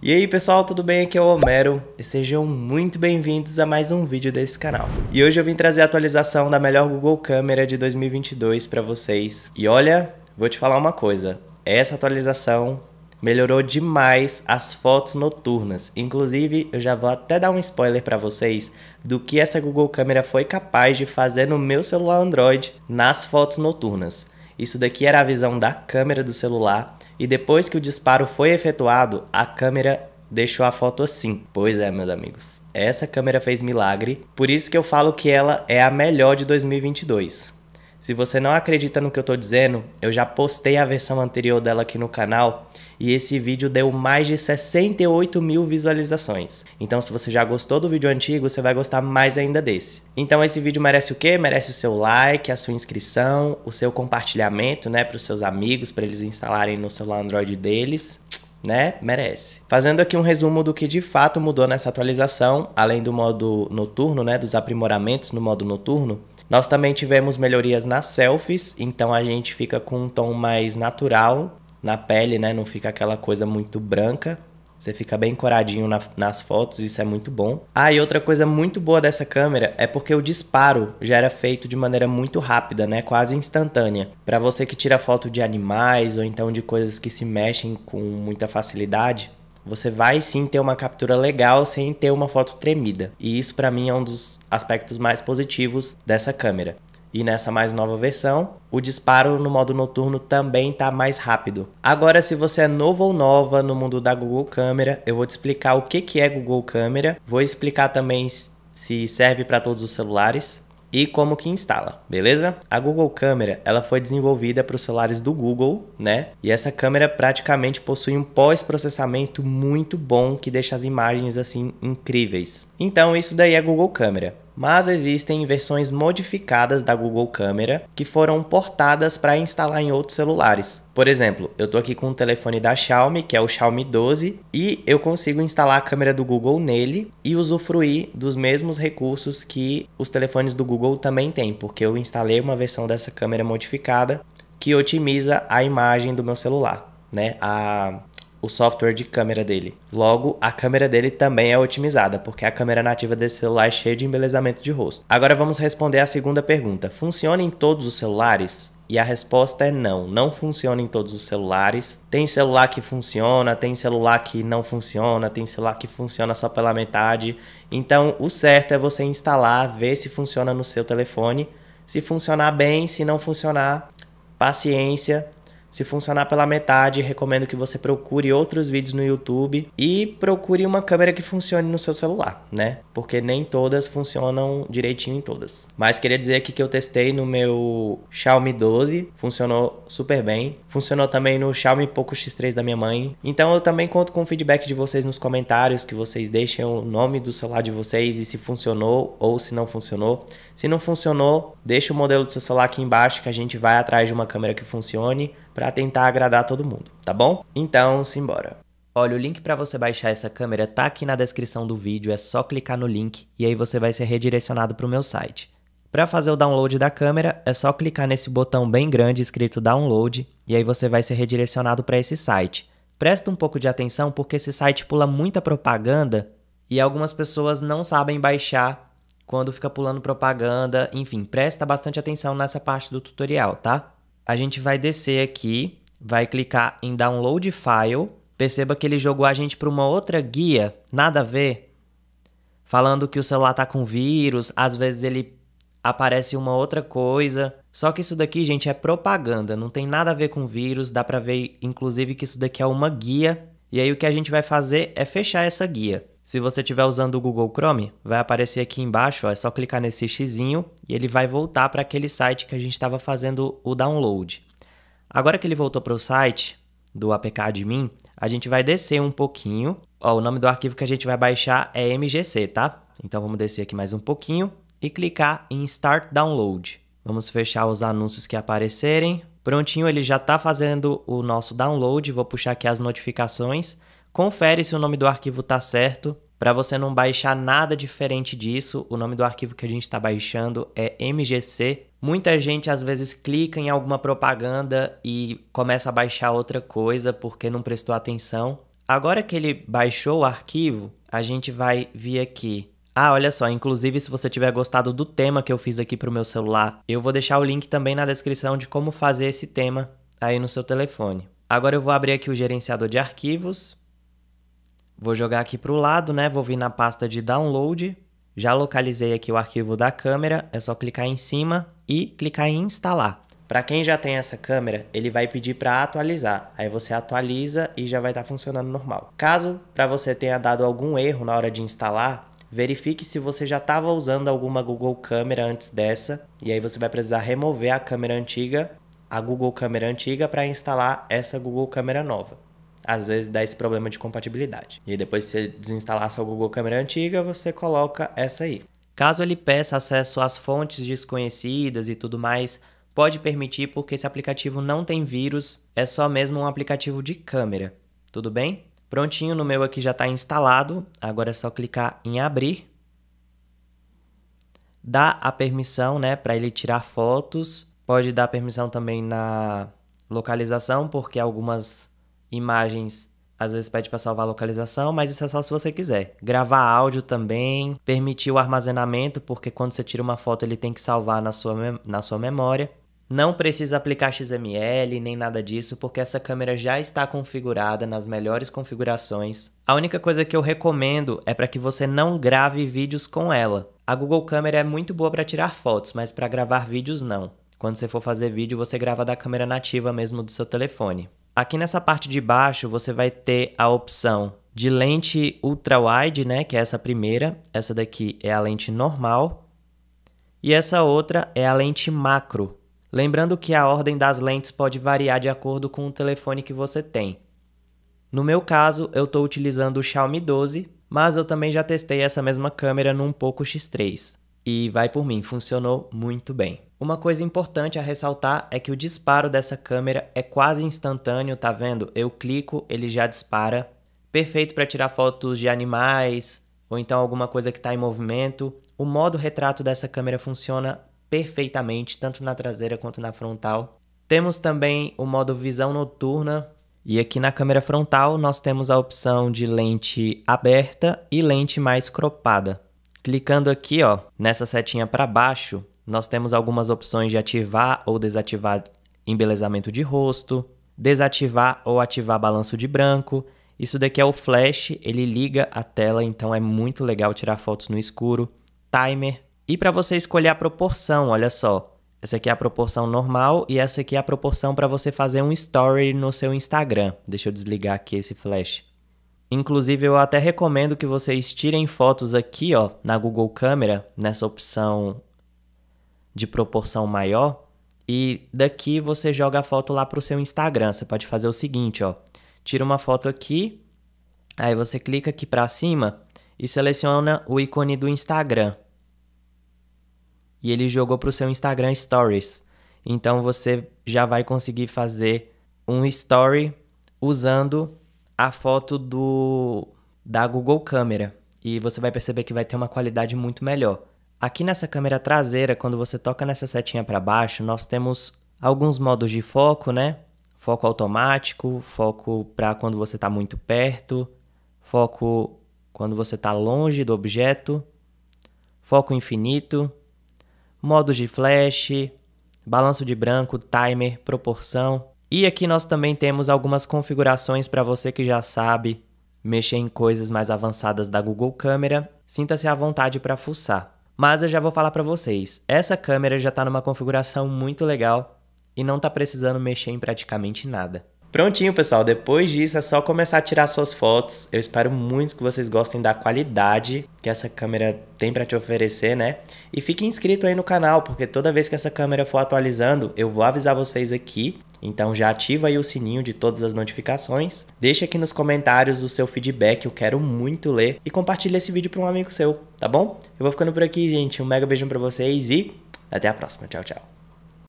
E aí pessoal, tudo bem? Aqui é o Homero e sejam muito bem-vindos a mais um vídeo desse canal. E hoje eu vim trazer a atualização da melhor Google Câmera de 2022 para vocês. E olha, vou te falar uma coisa, essa atualização melhorou demais as fotos noturnas. Inclusive, eu já vou até dar um spoiler para vocês do que essa Google Câmera foi capaz de fazer no meu celular Android nas fotos noturnas. Isso daqui era a visão da câmera do celular e depois que o disparo foi efetuado, a câmera deixou a foto assim. Pois é, meus amigos, essa câmera fez milagre, por isso que eu falo que ela é a melhor de 2022. Se você não acredita no que eu tô dizendo, eu já postei a versão anterior dela aqui no canal e esse vídeo deu mais de 68 mil visualizações. Então se você já gostou do vídeo antigo, você vai gostar mais ainda desse. Então esse vídeo merece o quê? Merece o seu like, a sua inscrição, o seu compartilhamento, né, para os seus amigos, para eles instalarem no celular Android deles né? Merece. Fazendo aqui um resumo do que de fato mudou nessa atualização, além do modo noturno, né? Dos aprimoramentos no modo noturno, nós também tivemos melhorias nas selfies, então a gente fica com um tom mais natural na pele, né? Não fica aquela coisa muito branca. Você fica bem coradinho na, nas fotos, isso é muito bom. Ah, e outra coisa muito boa dessa câmera é porque o disparo já era feito de maneira muito rápida, né? Quase instantânea. Para você que tira foto de animais ou então de coisas que se mexem com muita facilidade, você vai sim ter uma captura legal sem ter uma foto tremida. E isso para mim é um dos aspectos mais positivos dessa câmera. E nessa mais nova versão, o disparo no modo noturno também está mais rápido. Agora, se você é novo ou nova no mundo da Google Câmera, eu vou te explicar o que, que é Google Câmera, vou explicar também se serve para todos os celulares e como que instala, beleza? A Google Câmera, ela foi desenvolvida para os celulares do Google, né? E essa câmera praticamente possui um pós-processamento muito bom que deixa as imagens assim incríveis. Então isso daí é Google Câmera mas existem versões modificadas da Google Câmera que foram portadas para instalar em outros celulares. Por exemplo, eu estou aqui com um telefone da Xiaomi, que é o Xiaomi 12, e eu consigo instalar a câmera do Google nele e usufruir dos mesmos recursos que os telefones do Google também têm, porque eu instalei uma versão dessa câmera modificada que otimiza a imagem do meu celular. Né? A o software de câmera dele. Logo, a câmera dele também é otimizada, porque a câmera nativa desse celular é cheia de embelezamento de rosto. Agora vamos responder a segunda pergunta: funciona em todos os celulares? E a resposta é não, não funciona em todos os celulares. Tem celular que funciona, tem celular que não funciona, tem celular que funciona só pela metade. Então, o certo é você instalar, ver se funciona no seu telefone. Se funcionar bem, se não funcionar, paciência, se funcionar pela metade, recomendo que você procure outros vídeos no YouTube e procure uma câmera que funcione no seu celular, né? Porque nem todas funcionam direitinho em todas. Mas queria dizer aqui que eu testei no meu Xiaomi 12, funcionou super bem. Funcionou também no Xiaomi Poco X3 da minha mãe. Então eu também conto com o feedback de vocês nos comentários, que vocês deixem o nome do celular de vocês e se funcionou ou se não funcionou. Se não funcionou, deixa o modelo do seu celular aqui embaixo que a gente vai atrás de uma câmera que funcione para tentar agradar todo mundo, tá bom? Então, simbora. Olha, o link para você baixar essa câmera tá aqui na descrição do vídeo, é só clicar no link e aí você vai ser redirecionado para o meu site. Para fazer o download da câmera, é só clicar nesse botão bem grande escrito download e aí você vai ser redirecionado para esse site. Presta um pouco de atenção porque esse site pula muita propaganda e algumas pessoas não sabem baixar quando fica pulando propaganda, enfim, presta bastante atenção nessa parte do tutorial, tá? a gente vai descer aqui, vai clicar em Download File. Perceba que ele jogou a gente para uma outra guia, nada a ver, falando que o celular tá com vírus, às vezes ele aparece uma outra coisa. Só que isso daqui, gente, é propaganda, não tem nada a ver com vírus, dá para ver inclusive que isso daqui é uma guia. E aí o que a gente vai fazer é fechar essa guia. Se você estiver usando o Google Chrome, vai aparecer aqui embaixo, ó, é só clicar nesse xizinho e ele vai voltar para aquele site que a gente estava fazendo o download. Agora que ele voltou para o site do APK Admin, a gente vai descer um pouquinho. Ó, o nome do arquivo que a gente vai baixar é MGC, tá? Então vamos descer aqui mais um pouquinho e clicar em Start Download. Vamos fechar os anúncios que aparecerem. Prontinho, ele já está fazendo o nosso download. Vou puxar aqui as notificações. Confere se o nome do arquivo tá certo. Para você não baixar nada diferente disso, o nome do arquivo que a gente está baixando é MGC. Muita gente às vezes clica em alguma propaganda e começa a baixar outra coisa porque não prestou atenção. Agora que ele baixou o arquivo, a gente vai vir aqui ah, olha só, inclusive se você tiver gostado do tema que eu fiz aqui para o meu celular, eu vou deixar o link também na descrição de como fazer esse tema aí no seu telefone. Agora eu vou abrir aqui o gerenciador de arquivos Vou jogar aqui para o lado, né? Vou vir na pasta de download. Já localizei aqui o arquivo da câmera, é só clicar em cima e clicar em instalar. Para quem já tem essa câmera, ele vai pedir para atualizar. Aí você atualiza e já vai estar tá funcionando normal. Caso para você tenha dado algum erro na hora de instalar, verifique se você já estava usando alguma Google Câmera antes dessa, e aí você vai precisar remover a câmera antiga, a Google Câmera antiga para instalar essa Google Câmera nova às vezes dá esse problema de compatibilidade. E depois que você desinstalar sua Google Câmera antiga, você coloca essa aí. Caso ele peça acesso às fontes desconhecidas e tudo mais, pode permitir porque esse aplicativo não tem vírus, é só mesmo um aplicativo de câmera. Tudo bem? Prontinho, no meu aqui já está instalado. Agora é só clicar em abrir. Dá a permissão né, para ele tirar fotos. Pode dar permissão também na localização, porque algumas imagens às vezes pede para salvar a localização, mas isso é só se você quiser. Gravar áudio também, permitir o armazenamento, porque quando você tira uma foto ele tem que salvar na sua, na sua memória. Não precisa aplicar XML nem nada disso, porque essa câmera já está configurada nas melhores configurações. A única coisa que eu recomendo é para que você não grave vídeos com ela. A Google Câmera é muito boa para tirar fotos, mas para gravar vídeos não. Quando você for fazer vídeo, você grava da câmera nativa mesmo do seu telefone. Aqui nessa parte de baixo você vai ter a opção de lente ultra wide, né, que é essa primeira, essa daqui é a lente normal e essa outra é a lente macro. Lembrando que a ordem das lentes pode variar de acordo com o telefone que você tem. No meu caso, eu estou utilizando o Xiaomi 12, mas eu também já testei essa mesma câmera num Poco X3 e vai por mim, funcionou muito bem. Uma coisa importante a ressaltar é que o disparo dessa câmera é quase instantâneo, tá vendo? Eu clico, ele já dispara. Perfeito para tirar fotos de animais ou então alguma coisa que está em movimento. O modo retrato dessa câmera funciona perfeitamente, tanto na traseira quanto na frontal. Temos também o modo visão noturna. E aqui na câmera frontal nós temos a opção de lente aberta e lente mais cropada. Clicando aqui, ó, nessa setinha para baixo, nós temos algumas opções de ativar ou desativar embelezamento de rosto, desativar ou ativar balanço de branco. Isso daqui é o flash, ele liga a tela, então é muito legal tirar fotos no escuro. Timer. E para você escolher a proporção, olha só. Essa aqui é a proporção normal e essa aqui é a proporção para você fazer um story no seu Instagram. Deixa eu desligar aqui esse flash. Inclusive, eu até recomendo que vocês tirem fotos aqui, ó, na Google Câmera, nessa opção de proporção maior. E daqui você joga a foto lá para o seu Instagram. Você pode fazer o seguinte, ó. Tira uma foto aqui, aí você clica aqui para cima e seleciona o ícone do Instagram. E ele jogou para o seu Instagram Stories. Então você já vai conseguir fazer um story usando a foto do da Google Câmera e você vai perceber que vai ter uma qualidade muito melhor. Aqui nessa câmera traseira, quando você toca nessa setinha para baixo, nós temos alguns modos de foco, né? Foco automático, foco para quando você está muito perto, foco quando você está longe do objeto, foco infinito, modos de flash, balanço de branco, timer, proporção. E aqui nós também temos algumas configurações para você que já sabe mexer em coisas mais avançadas da Google Câmera. Sinta-se à vontade para fuçar. Mas eu já vou falar para vocês, essa câmera já está numa configuração muito legal e não está precisando mexer em praticamente nada. Prontinho, pessoal. Depois disso é só começar a tirar suas fotos. Eu espero muito que vocês gostem da qualidade que essa câmera tem para te oferecer, né? E fique inscrito aí no canal, porque toda vez que essa câmera for atualizando, eu vou avisar vocês aqui. Então já ativa aí o sininho de todas as notificações. Deixa aqui nos comentários o seu feedback, eu quero muito ler. E compartilha esse vídeo para um amigo seu, tá bom? Eu vou ficando por aqui, gente. Um mega beijão para vocês e até a próxima. Tchau, tchau.